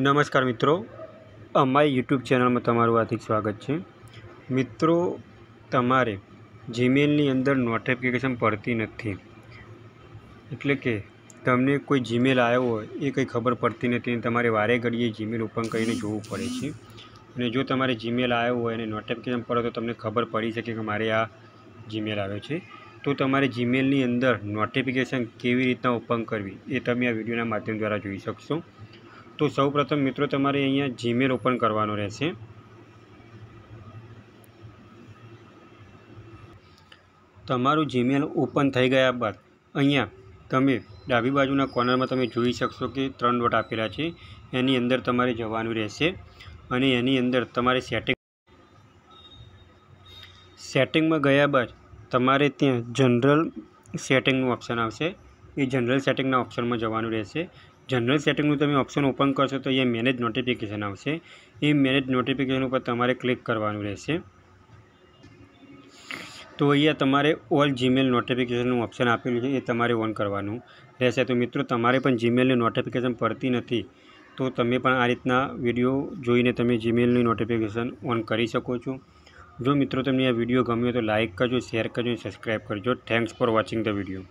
નમસ્કાર મિત્રો અમારી યુટ્યુબ ચેનલમાં તમારું હાર્દિક સ્વાગત છે મિત્રો તમારે જીમેલની અંદર નોટિફિકેશન પડતી નથી એટલે કે તમને કોઈ જીમેલ આવ્યો હોય એ કંઈ ખબર પડતી નથી અને તમારે વારે ઘડીએ જીમેલ ઓપન કરીને જોવું પડે છે અને જો તમારે જીમેલ આવ્યો હોય અને નોટિફિકેશન પડે તો તમને ખબર પડી શકે કે મારે આ જીમેલ આવ્યો છે તો તમારે જીમેલની અંદર નોટિફિકેશન કેવી રીતના ઓપન કરવી એ તમે આ વિડીયોના માધ્યમ દ્વારા જોઈ શકશો તો સૌપ્રથમ મિત્રો તમારે અહીંયા જીમેલ ઓપન કરવાનો રહેશે તમારું જીમેલ ઓપન થઈ ગયા બાદ અહીંયા તમે ડાબી બાજુના કોર્નરમાં તમે જોઈ શકશો કે ત્રણ ડોટ આપેલા છે એની અંદર તમારે જવાનું રહેશે અને એની અંદર તમારે સેટિંગ સેટિંગમાં ગયા બાદ તમારે ત્યાં જનરલ સેટિંગનું ઓપ્શન આવશે એ જનરલ સેટિંગના ઓપ્શનમાં જવાનું રહેશે જનરલ સેટિંગનું તમે ઓપ્શન ઓપન કરશો તો અહીંયા મેનેજ નોટિફિકેશન આવશે એ મેનેજ નોટિફિકેશન ઉપર તમારે ક્લિક કરવાનું રહેશે તો અહીંયા તમારે ઓલ જીમેલ નોટિફિકેશનનું ઓપ્શન આપેલું છે એ તમારે ઓન કરવાનું રહેશે તો મિત્રો તમારે પણ જીમેલની નોટિફિકેશન પડતી નથી તો તમે પણ આ રીતના વિડીયો જોઈને તમે જીમેલની નોટિફિકેશન ઓન કરી શકો છો જો મિત્રો તમને આ વિડીયો ગમ્યો તો લાઇક કરજો શેર કરજો સબસ્ક્રાઈબ કરજો thanks for watching the video